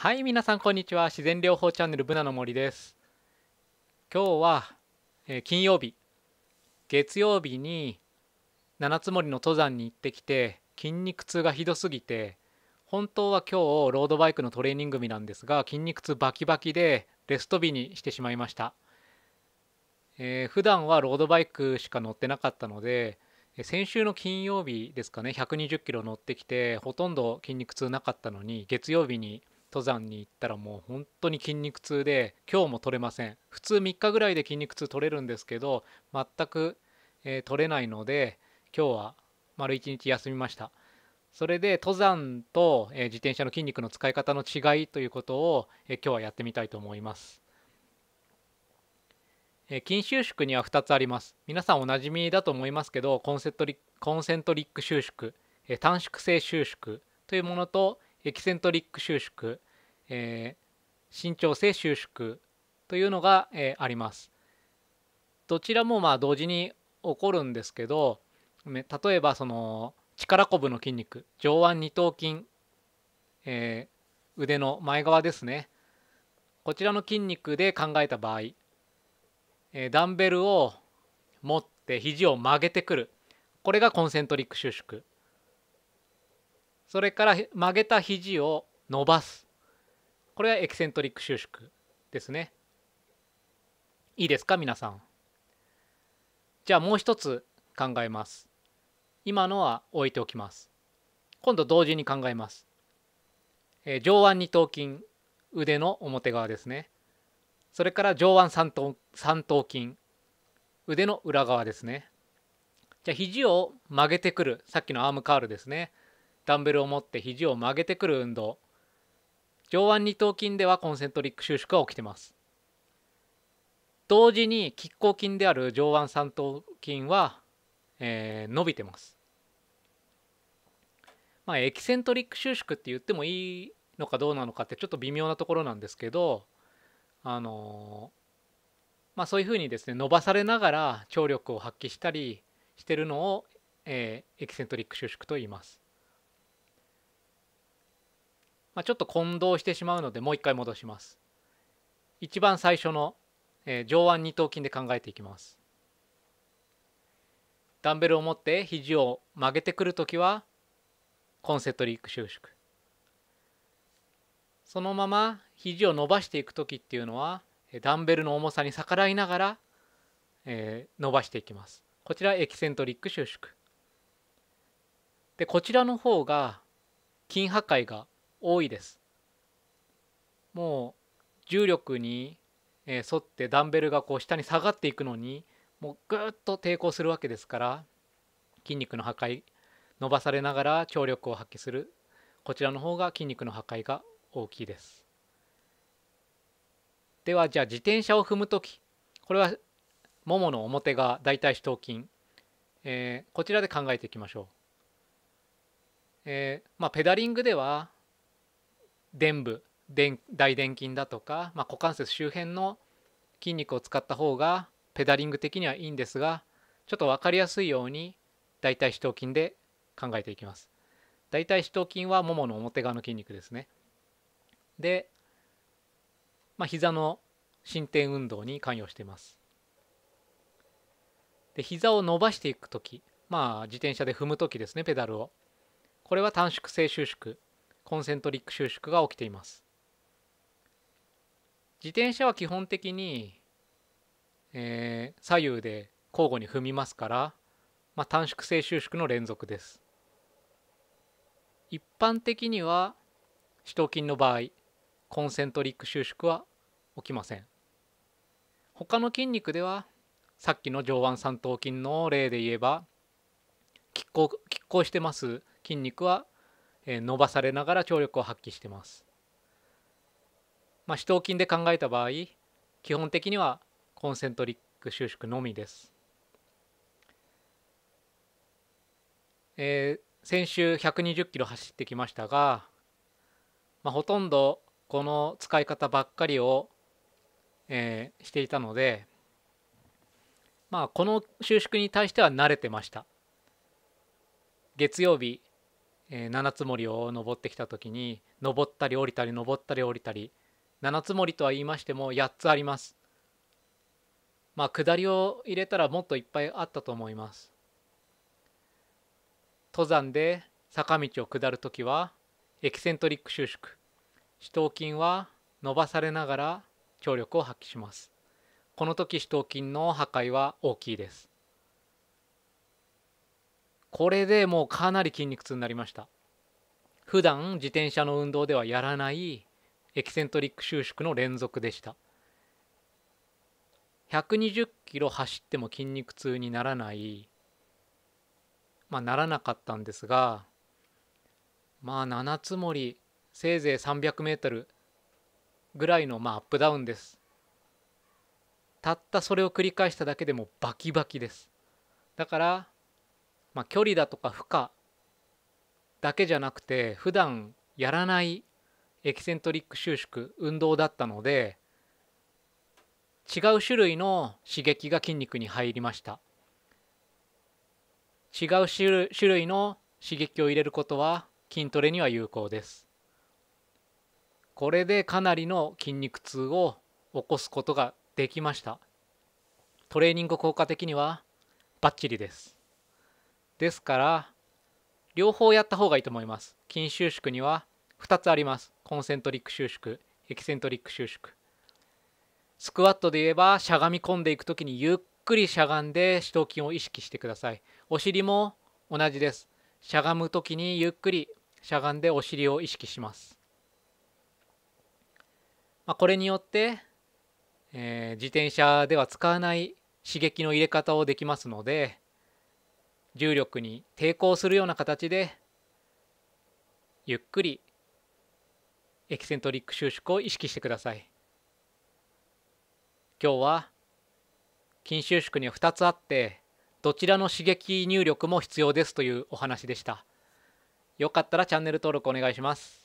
はい皆さんこんにちは自然療法チャンネルブナの森です今日は、えー、金曜日月曜日に七つ森の登山に行ってきて筋肉痛がひどすぎて本当は今日ロードバイクのトレーニング日なんですが筋肉痛バキバキでレスト日にしてしまいました、えー、普段はロードバイクしか乗ってなかったので先週の金曜日ですかね120キロ乗ってきてほとんど筋肉痛なかったのに月曜日に登山に行ったらもう本当に筋肉痛で今日も取れません普通3日ぐらいで筋肉痛取れるんですけど全く、えー、取れないので今日は丸1日休みましたそれで登山と、えー、自転車の筋肉の使い方の違いということを、えー、今日はやってみたいと思いますえ筋収縮には2つあります皆さんおなじみだと思いますけどコンセントリコンセントリック収縮え短縮性収縮というものとエキセントリック収縮、えー、伸長性収縮というのが、えー、あります。どちらもまあ同時に起こるんですけど例えばその力こぶの筋肉上腕二頭筋、えー、腕の前側ですねこちらの筋肉で考えた場合、えー、ダンベルを持って肘を曲げてくるこれがコンセントリック収縮それから曲げた肘を伸ばすこれはエキセントリック収縮ですねいいですか皆さんじゃあもう一つ考えます今のは置いておきます今度同時に考えます、えー、上腕二頭筋腕の表側ですねそれから上腕三頭三頭筋腕の裏側ですねじゃあ肘を曲げてくるさっきのアームカールですねダンベルを持って肘を曲げてくる運動上腕二頭筋ではコンセントリック収縮が起きてます同時に拮抗筋である上腕三頭筋は、えー、伸びてますまあエキセントリック収縮って言ってもいいのかどうなのかってちょっと微妙なところなんですけどあのー、まあそういうふうにですね伸ばされながら張力を発揮したりしてるのを、えー、エキセントリック収縮と言いますまあ、ちょっと混同してしまうのでもう一回戻します一番最初の、えー、上腕二頭筋で考えていきますダンベルを持って肘を曲げてくるときはコンセントリック収縮そのまま肘を伸ばしていく時っていうのはダンベルの重さに逆らいながら、えー、伸ばしていきますこちらエキセントリック収縮でこちらの方が筋破壊が多いです。もう重力に沿ってダンベルがこう下に下がっていくのにもうぐっと抵抗するわけですから筋肉の破壊伸ばされながら張力を発揮するこちらの方が筋肉の破壊が大きいです。ではじゃあ自転車を踏む時これはももの表が大腿四頭筋、えー、こちらで考えていきましょう。えーまあ、ペダリングでは臀部大臀筋だとか、まあ、股関節周辺の筋肉を使った方がペダリング的にはいいんですがちょっと分かりやすいように大腿四頭筋で考えていきます大腿四頭筋はももの表側の筋肉ですねで、まあ、膝の伸展運動に関与していますで膝を伸ばしていく時まあ自転車で踏む時ですねペダルをこれは短縮性収縮コンセントリック収縮が起きています自転車は基本的に、えー、左右で交互に踏みますから、まあ、短縮性収縮の連続です一般的には四頭筋の場合コンセントリック収縮は起きません他の筋肉ではさっきの上腕三頭筋の例で言えば拮抗拮抗してます筋肉は伸ばされながら張力を発揮してます。まあ、死頭筋で考えた場合基本的にはコンセントリック収縮のみです。えー、先週120キロ走ってきましたが、まあ、ほとんどこの使い方ばっかりを、えー、していたので、まあ、この収縮に対しては慣れてました。月曜日えー、七つ森を登ってきた時に登ったり降りたり登ったり降りたり七つ森とは言いましても8つありますまあ下りを入れたらもっといっぱいあったと思います登山で坂道を下る時はエキセントリック収縮四頭筋は伸ばされながら張力を発揮しますこの時四頭筋の破壊は大きいですこれでもうかなり筋肉痛になりました普段自転車の運動ではやらないエキセントリック収縮の連続でした120キロ走っても筋肉痛にならないまあならなかったんですがまあ7つ森せいぜい300メートルぐらいのまあアップダウンですたったそれを繰り返しただけでもバキバキですだからまあ、距離だとか負荷だけじゃなくて普段やらないエキセントリック収縮運動だったので違う種類の刺激が筋肉に入りました違う種類の刺激を入れることは筋トレには有効ですこれでかなりの筋肉痛を起こすことができましたトレーニング効果的にはバッチリですですから両方やった方がいいと思います筋収縮には2つありますコンセントリック収縮エキセントリック収縮スクワットで言えばしゃがみ込んでいく時にゆっくりしゃがんで四頭筋を意識してくださいお尻も同じですしゃがむ時にゆっくりしゃがんでお尻を意識します、まあ、これによって、えー、自転車では使わない刺激の入れ方をできますので重力に抵抗するような形でゆっくりエキセントリック収縮を意識してください今日は筋収縮には2つあってどちらの刺激入力も必要ですというお話でしたよかったらチャンネル登録お願いします